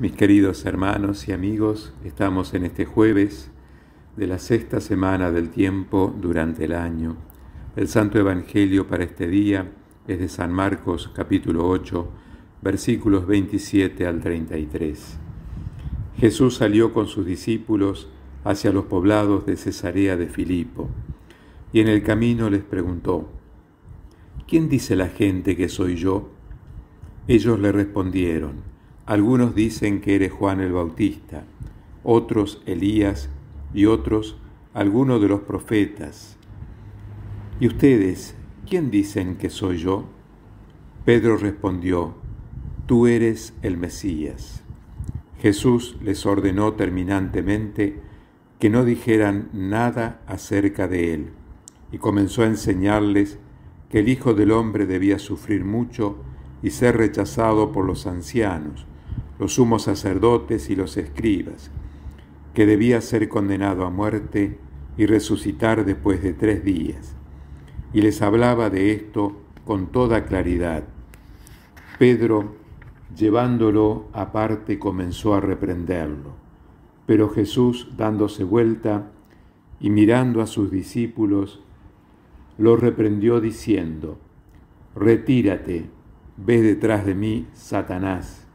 Mis queridos hermanos y amigos, estamos en este jueves de la sexta semana del tiempo durante el año. El Santo Evangelio para este día es de San Marcos capítulo 8, versículos 27 al 33. Jesús salió con sus discípulos hacia los poblados de Cesarea de Filipo y en el camino les preguntó, ¿quién dice la gente que soy yo? Ellos le respondieron, algunos dicen que eres Juan el Bautista, otros Elías y otros alguno de los profetas. ¿Y ustedes quién dicen que soy yo? Pedro respondió, Tú eres el Mesías. Jesús les ordenó terminantemente que no dijeran nada acerca de él, y comenzó a enseñarles que el Hijo del Hombre debía sufrir mucho y ser rechazado por los ancianos, los sumos sacerdotes y los escribas, que debía ser condenado a muerte y resucitar después de tres días. Y les hablaba de esto con toda claridad. Pedro, llevándolo aparte, comenzó a reprenderlo. Pero Jesús, dándose vuelta y mirando a sus discípulos, lo reprendió diciendo, Retírate, ve detrás de mí, Satanás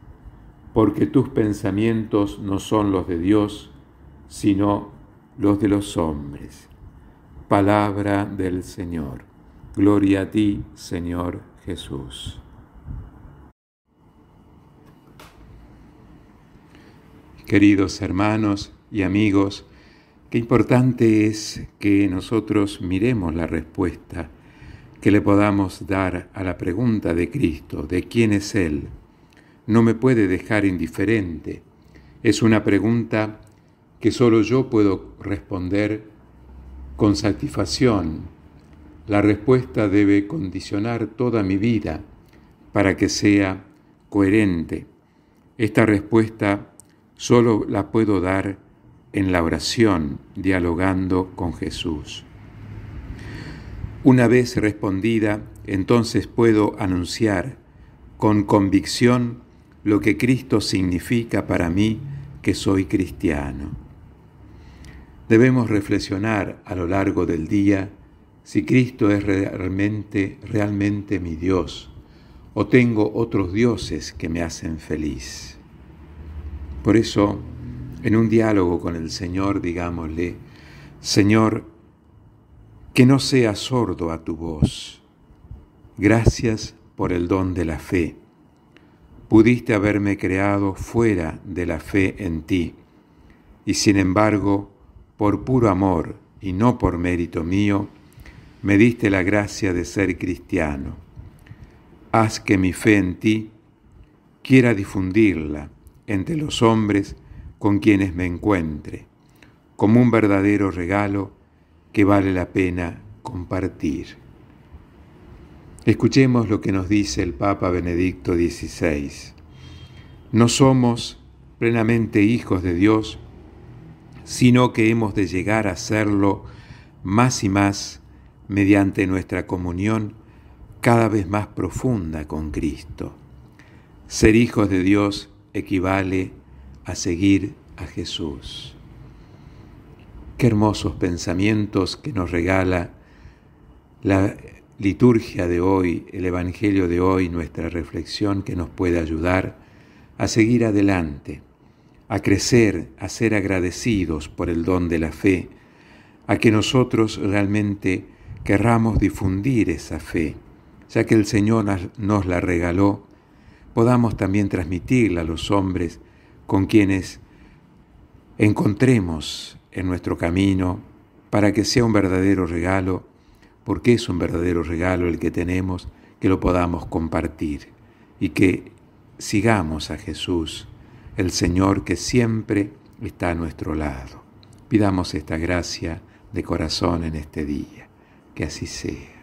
porque tus pensamientos no son los de Dios, sino los de los hombres. Palabra del Señor. Gloria a ti, Señor Jesús. Queridos hermanos y amigos, qué importante es que nosotros miremos la respuesta que le podamos dar a la pregunta de Cristo, de quién es Él, no me puede dejar indiferente. Es una pregunta que solo yo puedo responder con satisfacción. La respuesta debe condicionar toda mi vida para que sea coherente. Esta respuesta solo la puedo dar en la oración, dialogando con Jesús. Una vez respondida, entonces puedo anunciar con convicción lo que Cristo significa para mí que soy cristiano. Debemos reflexionar a lo largo del día si Cristo es realmente, realmente mi Dios o tengo otros dioses que me hacen feliz. Por eso, en un diálogo con el Señor, digámosle, Señor, que no sea sordo a tu voz. Gracias por el don de la fe Pudiste haberme creado fuera de la fe en ti, y sin embargo, por puro amor y no por mérito mío, me diste la gracia de ser cristiano. Haz que mi fe en ti quiera difundirla entre los hombres con quienes me encuentre, como un verdadero regalo que vale la pena compartir. Escuchemos lo que nos dice el Papa Benedicto XVI. No somos plenamente hijos de Dios, sino que hemos de llegar a serlo más y más mediante nuestra comunión cada vez más profunda con Cristo. Ser hijos de Dios equivale a seguir a Jesús. Qué hermosos pensamientos que nos regala la liturgia de hoy, el Evangelio de hoy, nuestra reflexión que nos puede ayudar a seguir adelante, a crecer, a ser agradecidos por el don de la fe, a que nosotros realmente querramos difundir esa fe, ya que el Señor nos la regaló, podamos también transmitirla a los hombres con quienes encontremos en nuestro camino para que sea un verdadero regalo porque es un verdadero regalo el que tenemos, que lo podamos compartir y que sigamos a Jesús, el Señor que siempre está a nuestro lado. Pidamos esta gracia de corazón en este día, que así sea.